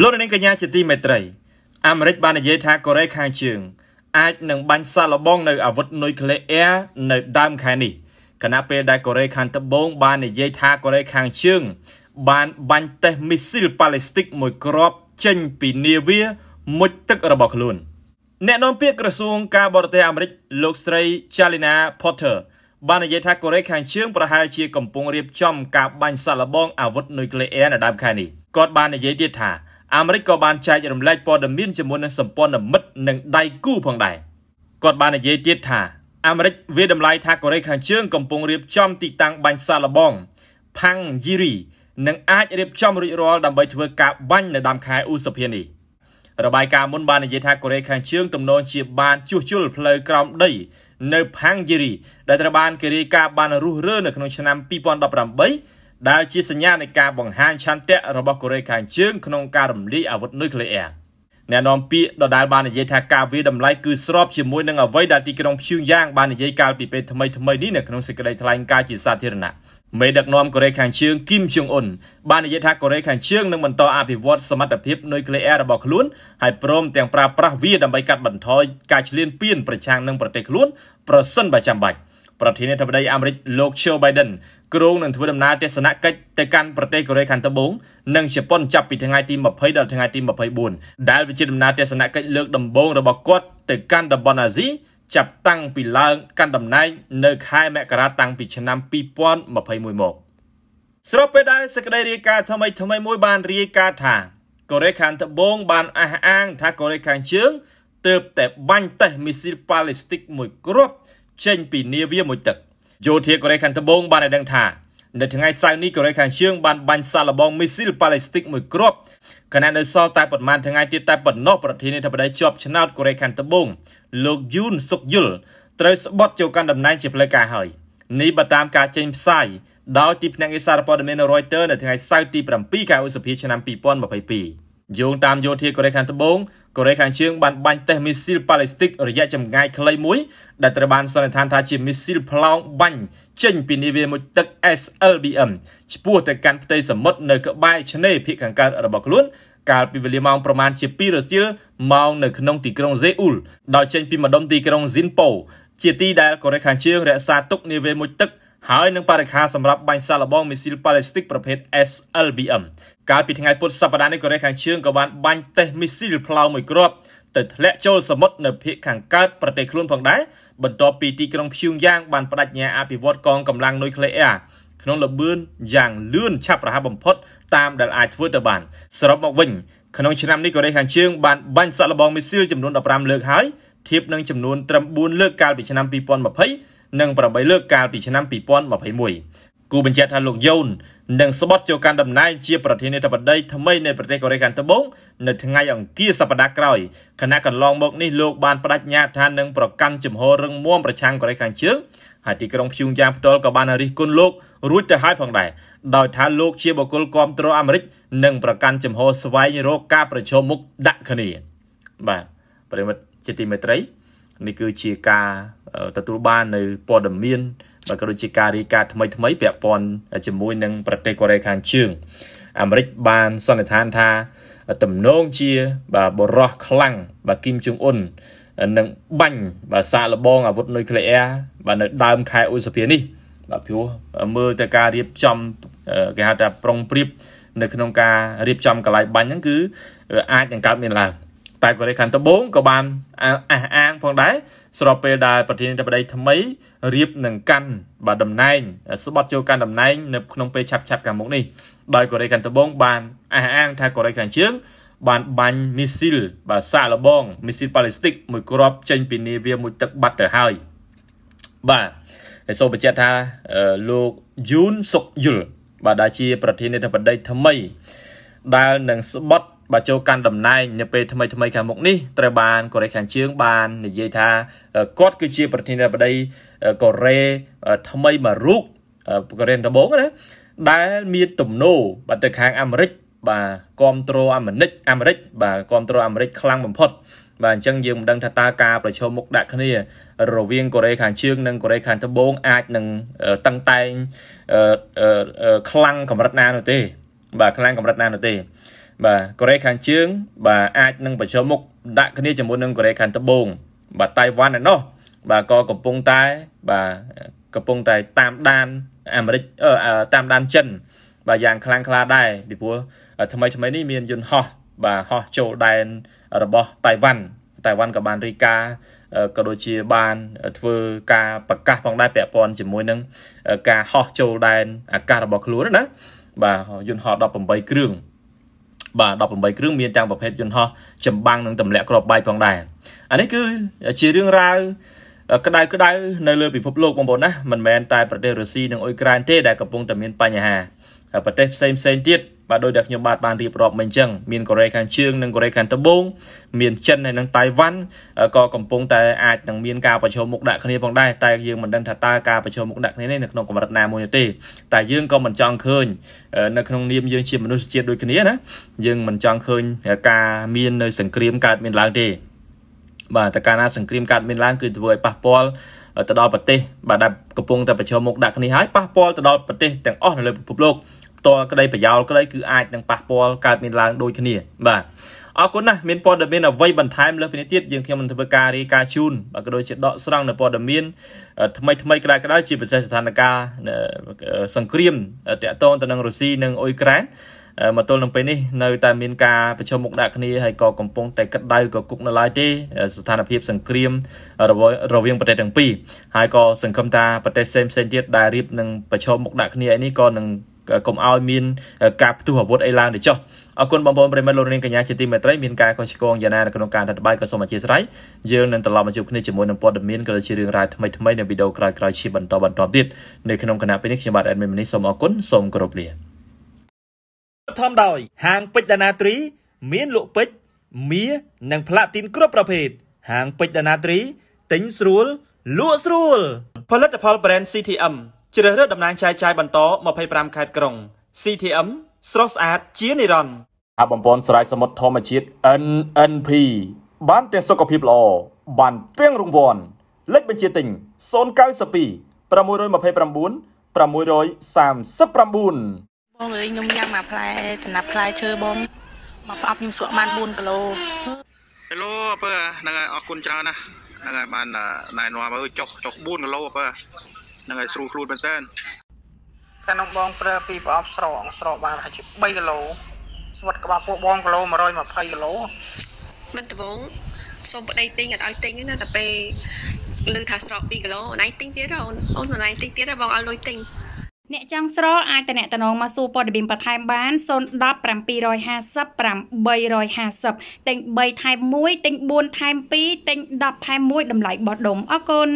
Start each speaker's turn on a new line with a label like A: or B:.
A: លោកនាងកញ្ញាជាទីមេត្រី អាមេរិកបាននិយាយថាកូរ៉េខាងជើងអាចនឹងបាញ់សាឡបងនៅអាវុធនុយក្លេអ៊ែរនៅដើមខែនេះខណៈពេលដែលកូរ៉េខាងត្បូងបាន និយាយថាកូរ៉េខាងជើងបានបាញ់តេស្តមីស៊ីលប៉ាឡេស្ទិកមួយគ្រាប់ចេញពីនាវាមុជទឹករបស់ខ្លួនអ្នកនាំពាក្យក្រសួងការបរទេសអាមេរិកលោកស្រី Chalina Potter បាននិយាយថាកូរ៉េខាងជើងប្រហែលជាកំពុងរៀបចំការបាញ់សាឡបងអាវុធនុយក្លេអ៊ែរនៅដើមខែនេះគាត់បាននិយាយទៀតថាអាមេរិកក៏បានចែករំលែកព័ត៌មានជាមួយនឹងសម្ព័ន្ធមិត្តនិងដៃគូផងដែរគាត់បាននិយាយទៀតថាអាមេរិក វាតម្លៃថាកូរ៉េខាង ជើងកំពុងរៀបចំទីតាំងបាញ់សាឡបងផាំងយីរីនឹងអាចរៀបចំរួចរាល់ដើម្បីធ្វើការបាញ់នៅដើមខែឧសភានេះរបាយការណ៍មុនបាននិយាយថាកូរ៉េខាងជើងទំនងជាបានជួសជុលផ្លូវក្រោមដី នៅផាំងយីរីដែលត្រូវបានគេរាយការណ៍បានរុះរើនៅក្នុងឆ្នាំ2018ដែលជាសញ្ញានៃការបង្ហាញឆន្ទៈរបស់កូរ៉េខាងជើងក្នុងការរំលាយអាវុធនុយក្លេអ៊ែរអ្នកនាំពាក្យដដែលបាននិយាយថាការវាតម្លៃគឺស្របជាមួយនឹងអ្វីដែលទីក្រុងព្យួងយ៉ាងបាននិយាយកាលពីពេលថ្មីថ្មីនេះនៅក្នុងសេចក្តីថ្លែងការណ៍ជាសាធារណៈមេដឹកនាំកូរ៉េខាងជើងគីមជុងអ៊ុនបាននិយាយថាកូរ៉េខាងជើងនឹងបន្តអភិវឌ្ឍសមត្ថភាពនុយក្លេអ៊ែររបស់ខ្លួនហើយព្រមទាំងប្រើប្រាស់វាដើម្បីកាត់បន្ថយការឈ្លានពានប្រឆាំងនឹងប្រទេសខ្លួនប្រសិនបើចាំបាច់ប្រធានាធិបតីអាមេរិកលោក Joe Biden ក្រុងនឹងធ្វើដំណើរទស្សនកិច្ចទៅកាន់ប្រទេសកូរ៉េខាងត្បូងនិងជប៉ុនចាប់ពីថ្ងៃទី20ដល់ថ្ងៃទី24ដែលវាជាដំណើរទស្សនកិច្ចលើកដំបូងរបស់គាត់ទៅកាន់តំបន់អាស៊ីចាប់តាំងពីឡើងកាន់តំណែងនៅខែមករាតាំងពីឆ្នាំ2021មក ស្របពេលដែលសេចក្តីរាយការណ៍ថ្មីថ្មីមួយបានរាយការណ៍ថាកូរ៉េខាងត្បូងបានអះអាងថាកូរ៉េខាងជើងទើបតែបាញ់តេស្តមីស៊ីលប៉ាឡេស្ទិកមួយគ្រាប់ចេញពីនាវាមួយទឹកយោធាកូរ៉េខាងត្បូងបានឲ្យដឹងថានៅថ្ងៃសៅរ៍នេះកូរ៉េខាងជើងបានបាញ់សាឡបងមីស៊ីលប៉ាឡេស្ទិកមួយគ្រាប់ខណៈនៅសល់តែប្រមាណថ្ងៃទៀតតែប៉ុណ្ណោះប្រធានាធិបតីជាប់ឆ្នោតកូរ៉េខាងត្បូងលោកយូនសុកយុលត្រូវស្បត់ចូលកាន់តំណែងជាផ្លូវការហើយនេះបើតាម ការចេញផ្សាយដោយទីភ្នាក់ងារសារព័ត៌មាន Reuters នៅថ្ងៃសៅរ៍ទី7ខែឧសភាឆ្នាំ2022យោងតាមយោធាកូរ៉េខាងត្បូងកូរ៉េខាងជើងបានបាញ់តេស្តមីស៊ីលប៉ាឡេស្ទិករយៈចម្ងាយខ្លីមួយដែលត្រូវបានសន្និដ្ឋានថាជាមីស៊ីលប្លង់បាញ់ចេញពីនាវាមួយទឹក SLBM ឆ្ពោះទៅកាន់ផ្ទៃសមុទ្រនៅក្បែរឆ្នេរភាគខាងកើតរបស់ខ្លួន កាលពីវេលាម៉ោងប្រមាណជា2រសៀលម៉ោងនៅក្នុងទីក្រុងសេអ៊ូលដោយចេញពីម្ដុំទីក្រុងស៊ីនប៉ូជាទីដែលកូរ៉េខាងជើងរក្សាទុកនាវាមួយទឹកហើយនឹងបរិខាសម្រាប់បាញ់សាឡបងមីស៊ីលប៉ាឡេស្ទិកប្រភេទ SLBM កាលពីថ្ងៃពុធសប្តាហ៍នេះកូរ៉េខាងជើងក៏បានបាញ់តេស្តមីស៊ីលផ្លោមួយគ្រាប់ទៅធ្លាក់ចូលសមុទ្រនៅភូមិខាងកើតប្រទេសខ្លួនផងដែរបន្ទាប់ពីទីក្រុងព្យួងយ៉ាងបានបដិញ្ញាអភិវឌ្ឍកងកម្លាំងនុយក្លេអ៊ែរក្នុងល្បឿនយ៉ាងលឿនឆាប់រហ័សបំផុតតាមដែលអាចធ្វើទៅបានសរុបមកវិញក្នុងឆ្នាំនេះកូរ៉េខាងជើងបានបាញ់សាក់លបងមីស៊ីលចំនួន15លើកហើយធៀបនឹងចំនួនត្រឹម4លើកកាលពីឆ្នាំ2020និង8លើកកាលពីឆ្នាំ2021គូបញ្ជាក់ថាលោកយូននឹងស្បត់ចូលកាន់តំណែងជា ប្រធានាធិបតីថ្មីនៃប្រទេសកូរ៉េខាងត្បូងនៅថ្ងៃអង្គារសប្តាហ៍ក្រោយគណៈកន្លងមកនេះលោកបានបដិញ្ញាថានឹងប្រកាន់ជំហររឹងមាំប្រឆាំងកូរ៉េខាងជើងហើយទីក្រុងព្យួងយ៉ាងផ្ទាល់ក៏បានរិះគន់លោករួចទៅហើយផងដែរដោយថាលោកជាបុគ្គលគាំទ្រអាមេរិក និងប្រកាន់ជំហរស្វែងរកការប្រជុំមុខដាក់គ្នាបាទប្រិមិត្តជាទីមេត្រីនេះគឺជាការទទួលបាន នៅព័ត៌មានបើក៏ដូចជាការរាយការណ៍ថ្មីថ្មី ពាក់ព័ន្ធជាមួយនឹងប្រទេសកូរ៉េខាងជើងអាមេរិកបានសន្និដ្ឋានថាទំនងជាបាទបរោះខ្លាំងបាទគីមជុងអ៊ុននឹងបាញ់បាទសាកល្បងអាវុធនុយក្លេអ៊ែរបាទនៅដើមខែឧសភានេះបាទព្រោះមើលទៅការរៀបចំគេហៅថាប្រុងប្រៀបនៅ ក្នុងការរៀបចំកន្លែងបាញ់ហ្នឹងគឺ អាចនឹងកើតមានឡើងតែកូរ៉េខាងត្បូងក៏បានអះអាងផងដែរស្របពេលដែលប្រធានាធិបតីថ្មីរៀបនឹងកាន់បាទតំណែងស្បត់ចូលកាន់តំណែង នៅ ក្នុងពេលឆាប់ឆាប់ខាងមុខនេះដោយកូរ៉េខាងត្បូងបានអះអាងថាកូរ៉េខាងជើងបានបាញ់មីស៊ីលបាទសាកល្បងមីស៊ីលប៉ាឡេស្ទិកមួយគ្រាប់ ចេញពីនាវាមួយទឹកបាត់ទៅហើយបាទហើយសូមបញ្ជាក់ថាលោកយូនសុកយុលបាទដែលជា ប្រធានាធិបតីថ្មីដែលនឹងស្បត់បើចូលកាន់តំណែងនៅពេលថ្មីថ្មីខាងមុខនេះត្រូវបានកូរ៉េខាងជើងបាន និយាយថាគាត់គឺជា ប្រធានាធិបតីកូរ៉េថ្មីមួយរូបកូរ៉េដំបូងណាដែលមានទំនោរបាទទៅខាងអាមេរិក បាទគ្រប់គ្រងអាមេរិកអាមេរិក បាទគ្រប់គ្រងអាមេរិកខ្លាំងបំផុតបាទអញ្ចឹងយើងមិនដឹងថាតើការប្រជុំមុខដាក់គ្នា រវាងកូរ៉េខាងជើងនិងកូរ៉េខាងត្បូងអាចនឹងតឹងតែងខ្លាំងកម្រិតណានោះទេបាទខ្លាំងកម្រិតណានោះទេបាទកូរ៉េខាងជើងបាទអាចនឹងប្រឈមមុខដាក់គ្នាជាមួយនឹងកូរ៉េខាងត្បូងបាទតៃវ៉ាន់ឯណោះបាទក៏កំពុងតែបាទកំពុងតែតាមដានអាមេរិកតាមដានចិនបាទយ៉ាងខ្លាំងក្លាដែរពីព្រោះថ្មីថ្មីនេះមានយន្តហោះ បាទហោះចូលដែនរបស់តៃវ៉ាន់តៃវ៉ាន់ក៏បានរីកាក៏ដូចជាបាន ធ្វើការប្រកាសផងដែរពាក់ព័ន្ធជាមួយនឹងការហោះចូលដែនអាកាសរបស់ខ្លួនណាបាទយន្តហោះ18គ្រឿងបាទ18គ្រឿងមានទាំងប្រភេទយន្តហោះចម្បាំងនិងទម្លាក់គ្រាប់បែកផងដែរអានេះគឺជារឿងរ៉ាវក្តៅក្តៅនៅលើពិភពលោកបងប្អូនណាមិនមែនតែប្រទេសរុស្ស៊ីនិងអ៊ុយក្រែនទេដែលកំពុងតែមានបញ្ហាប្រទេសផ្សេងផ្សេងទៀតបាទដោយដែលខ្ញុំបាទបានរៀបរាប់មិញអញ្ចឹងមានកូរ៉េខាងជើងនិងកូរ៉េខាងត្បូងមានចិនហើយនិងតៃវ៉ាន់ក៏កំពុងតែអាចនឹងមានការប្រជុំមុខដាក់គ្នាផងដែរតែយើងមិនដឹងថាតើការប្រជុំមុខដាក់គ្នានេះនៅក្នុងកម្រិតណាមួយទេតែយើងក៏មិនចង់ឃើញនៅក្នុងនាមយើងជាមនុស្សជាតិដូចគ្នាណាយើងមិនចង់ឃើញការមាននៅសង្គ្រាមកើតមានឡើងទេបាទតើកាលណាសង្គ្រាមកើតមានឡើងគឺធ្វើឲ្យប៉ះពាល់ទៅដល់ប្រទេសបាទដែលកំពុងតែប្រឈមមុខដាក់គ្នាហើយប៉ះពាល់ទៅដល់ប្រទេសទាំងអស់នៅលើពិភពលោកផ្ទាល់ក្តីប្រយោលក្តីគឺអាចនឹងប៉ះពាល់កើតមានឡើងដូចគ្នាបាទអរគុណណាស់មានព័ត៌មានអ្វីបន្ថែមលើពីនេះទៀតយើងខ្ញុំនឹងធ្វើការរាយការណ៍ជូនបាទក៏ដូចជាដកស្រង់នៅព័ត៌មាន ថ្មីថ្មីក្រៅក្រៅជាពិសេសស្ថានភាពសង្គ្រាមតាក់ទងទៅនឹងរុស្ស៊ីនិងអ៊ុយក្រែនមកទល់នឹងពេលនេះនៅតែមានការប្រជុំមុខដាក់គ្នាហើយក៏កំពុងតែក្តៅក៏គុកនៅឡើយទេស្ថានភាពសង្គ្រាមរវាងប្រទេសទាំងពីរហើយក៏សង្ឃឹមថាប្រទេសផ្សេងផ្សេងទៀតដែលរៀបនឹងប្រជុំមុខដាក់គ្នាឯនេះក៏នឹងកុំឲ្យមានការផ្ទុះអាវុធអីឡើងទៅចុះអរគុណបងប្អូនប្រិមិត្តលោកនាងកញ្ញាជាទីមេត្រីមានការខុសឆ្គងយ៉ាងណានៅក្នុងការដិតបាយក៏សូមអធិស្ឋានយើងនឹងត្រឡប់មកជួបគ្នាជាមួយនឹងព័ត៌មានក៏ដូចជារឿងរ៉ាវថ្មីថ្មីនៅវីដេអូក្រោយៗជាបន្តបន្តទៀតនៅក្នុងគណៈពេលនេះខ្ញុំបាទ Admin នេះសូមអរគុណសូមគោរពលាធំដោយហាងពេជ្រដាណាត្រីមានលក់ពេជ្រមាសនិងផ្លាទីនគ្រប់ប្រភេទហាងពេជ្រដាណាត្រីទិញស្រួលលក់ស្រួលផលិតផល brand CTM ជ្រើសរើសតំណែងចាយចាយបន្ត25ខេត្តក្រុង CTM ស្រស់ស្អាតជានិរន្តរ៍អាបំពន់ស្រ័យសមុទ្រធម្មជាតិ NNP បានទាំងសុខភាពល្អបានទាំងរង្វាន់លេខបញ្ជាទិញ092 629 639បងលេងខ្ញុំញ៉ាំអាផ្លែដំណាប់ផ្លែឈើបងមកប្រអប់ខ្ញុំស្លក់បាន4គីឡូហេឡូអពើហ្នឹងហើយអរគុណច្រើនណាស់ហ្នឹងហើយបានណែនាំអើចុះចុះ4គីឡូអពើហ្នឹងហើយស្រួលខ្លួនមែនតើខាងនំបងប្រើពីប្រអប់ស្រងស្របានប្រហែលជា3គីឡូស្វិតក្បាលពួកបងគីឡូ120គីឡូមិនដបងសូមប្តីទិញអត់ឲ្យទិញណាតែពេលលើថាស្រក2គីឡូអូនឯងទិញទៀតអូនអូនឯងទិញទៀតបងឲ្យលុយទិញអ្នកចង់ស្រអាចតំណែងមកសួរព័ត៌មានបន្ថែមបាន010 750 850ទិញ3ថែម1ទិញ4ថែម2ទិញ10ថែម1តម្លៃបោះដុំអរគុណ